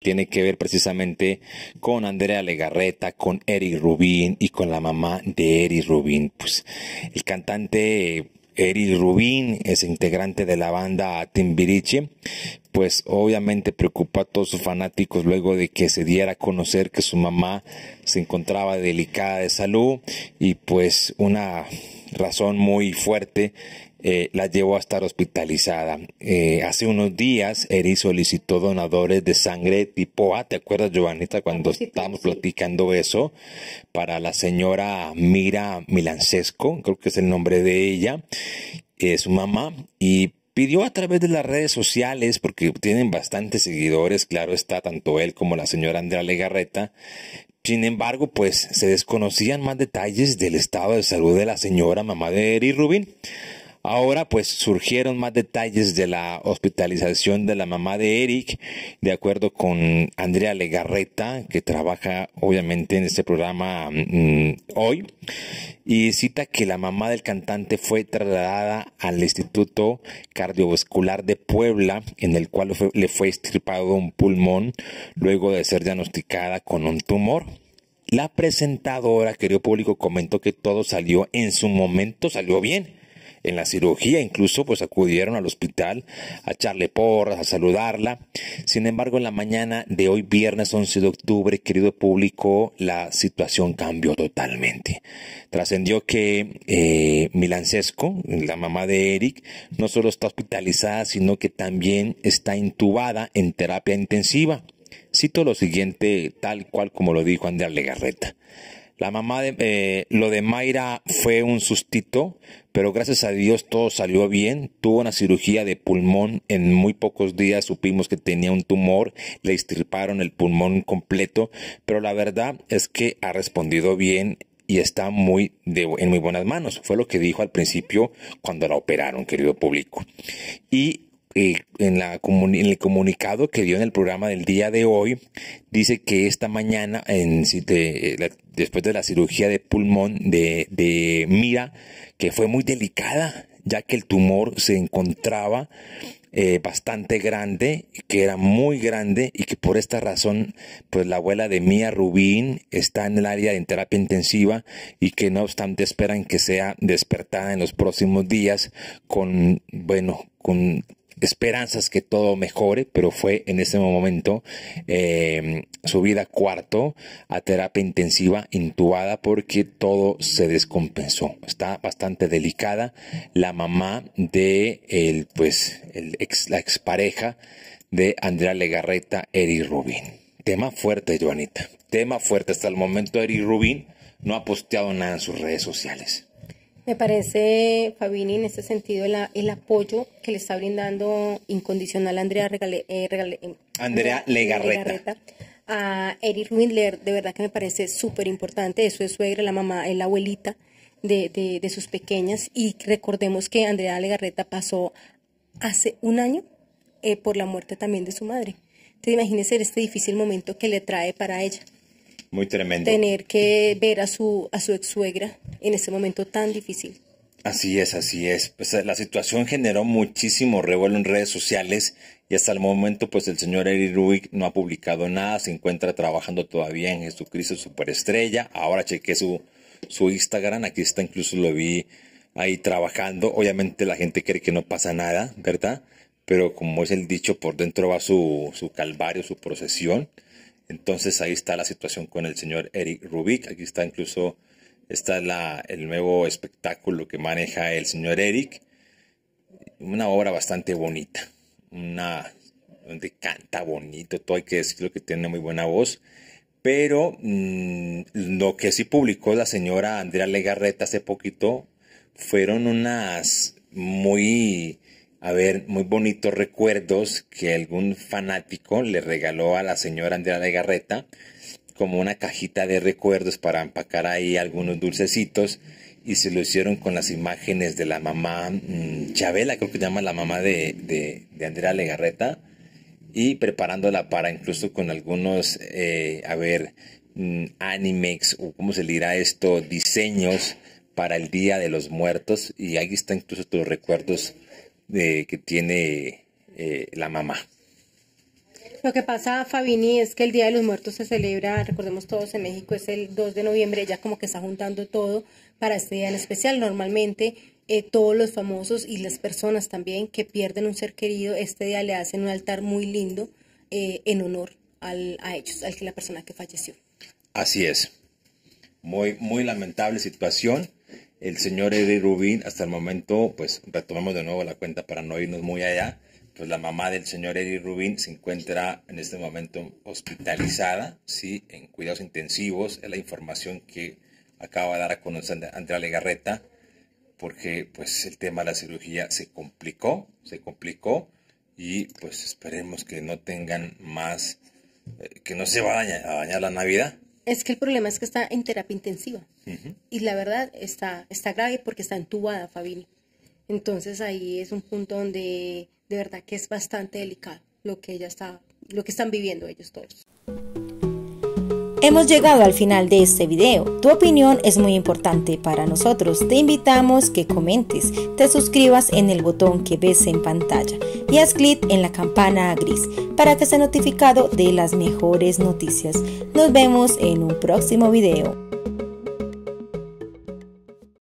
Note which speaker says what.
Speaker 1: tiene que ver precisamente con Andrea Legarreta, con Eric Rubin y con la mamá de Eric Rubin. Pues el cantante eh, Eric Rubin es integrante de la banda Timbiriche, pues obviamente preocupó a todos sus fanáticos luego de que se diera a conocer que su mamá se encontraba delicada de salud y pues una razón muy fuerte eh, la llevó a estar hospitalizada. Eh, hace unos días, Eri solicitó donadores de sangre tipo A. ¿Te acuerdas, Giovanita, cuando estábamos platicando eso? Para la señora Mira Milancesco, creo que es el nombre de ella, es eh, su mamá, y pidió a través de las redes sociales, porque tienen bastantes seguidores, claro está, tanto él como la señora Andrea Legarreta, sin embargo, pues se desconocían más detalles del estado de salud de la señora mamá de Eri Rubin. Ahora pues surgieron más detalles de la hospitalización de la mamá de Eric, de acuerdo con Andrea Legarreta, que trabaja obviamente en este programa mm, hoy, y cita que la mamá del cantante fue trasladada al Instituto Cardiovascular de Puebla, en el cual le fue extirpado un pulmón luego de ser diagnosticada con un tumor. La presentadora, querido público, comentó que todo salió en su momento, salió bien en la cirugía, incluso pues acudieron al hospital a echarle porras, a saludarla. Sin embargo, en la mañana de hoy, viernes 11 de octubre, querido público, la situación cambió totalmente. Trascendió que eh, Milancesco, la mamá de Eric, no solo está hospitalizada, sino que también está intubada en terapia intensiva. Cito lo siguiente tal cual como lo dijo Andrea Legarreta. La mamá de eh, lo de Mayra fue un sustito, pero gracias a Dios todo salió bien. Tuvo una cirugía de pulmón. En muy pocos días supimos que tenía un tumor. Le extirparon el pulmón completo. Pero la verdad es que ha respondido bien y está muy en muy buenas manos. Fue lo que dijo al principio cuando la operaron, querido público. Y en, la en el comunicado que dio en el programa del día de hoy, dice que esta mañana, en, después de la cirugía de pulmón de, de Mira, que fue muy delicada, ya que el tumor se encontraba eh, bastante grande, que era muy grande y que por esta razón, pues la abuela de Mía Rubín está en el área de terapia intensiva y que no obstante esperan que sea despertada en los próximos días con, bueno, con esperanzas que todo mejore, pero fue en ese momento eh, em, subida cuarto a terapia intensiva intubada porque todo se descompensó. Está bastante delicada la mamá de el, pues, el ex, la expareja de Andrea Legarreta, Eri Rubín. Tema fuerte, Joanita. Tema fuerte. Hasta el momento, Eri Rubín no ha posteado nada en sus redes sociales.
Speaker 2: Me parece, Fabini, en ese sentido, el, apoyo que le está brindando incondicional Andrea, eh, em,
Speaker 1: Andrea Legarreta.
Speaker 2: A Eric Windler, de verdad que me parece súper importante. Eso es suegra, la mamá, es la abuelita de, sus pequeñas. Y recordemos que Andrea Legarreta pasó hace un año eh, por la muerte también de su madre. Te imagínese este difícil momento que le trae para ella
Speaker 1: muy tremendo. Tener
Speaker 2: que ver a su, a su ex suegra en este momento tan difícil.
Speaker 1: Así es, así es. Pues eh, la situación generó muchísimo revuelo en redes sociales y hasta el momento pues el señor Eric Rubik no ha publicado nada, se encuentra trabajando todavía en Jesucristo Superestrella. Ahora chequé su, su Instagram, aquí está incluso lo vi ahí trabajando. Obviamente la gente cree que no pasa nada, ¿verdad? Pero como es el dicho, por dentro va su, su calvario, su procesión. Entonces ahí está la situación con el señor Eric Rubik. Aquí está incluso está el nuevo espectáculo que maneja el señor Eric. Una obra bastante bonita. Una donde canta bonito, todo hay que decirlo que tiene muy buena voz. Pero mm, lo que sí publicó la señora Andrea Legarreta hace poquito fueron unas muy a ver, muy bonitos recuerdos que algún fanático le regaló a la señora de Garreta como una cajita de recuerdos para empacar ahí algunos dulcecitos y se lo hicieron con las imágenes de la mamá mm, Chabela, creo que se llama la mamá de, de, de Andrea Legarreta, y preparándola para incluso con algunos, eh, a ver, mm, animex o cómo se le dirá esto, diseños para el Día de los Muertos, y ahí están incluso tus recuerdos de, que tiene eh, la mamá.
Speaker 2: Lo que pasa, Fabini, es que el Día de los Muertos se celebra, recordemos todos, en México es el 2 de noviembre, ya como que está juntando todo para este día en especial. Normalmente eh, todos los famosos y las personas también que pierden un ser querido, este día le hacen un altar muy lindo eh, en honor a ellos, a la persona que falleció.
Speaker 1: Así es. Muy, muy lamentable situación el señor Eddie Rubin, hasta el momento, pues retomamos de nuevo la cuenta para no irnos muy allá, pues la mamá del señor Eddie Rubin se encuentra en este momento hospitalizada, sí, en cuidados intensivos, es la información que acaba de dar a conocer Andrea Legarreta, porque pues el tema de la cirugía se complicó, se complicó, y pues esperemos que no tengan más, eh, que no se va a dañar la Navidad,
Speaker 2: es que el problema es que está en terapia intensiva. Y la verdad está, grave porque está entubada, Fabini. Entonces ahí es un punto donde de verdad que es bastante delicado lo lo que están viviendo ellos todos. Hemos llegado al final de este video. Tu opinión es muy importante para nosotros. Te invitamos que comentes, te suscribas en el botón que ves en pantalla y haz clic en la campana gris para que sea notificado de las mejores noticias. Nos vemos en un próximo video.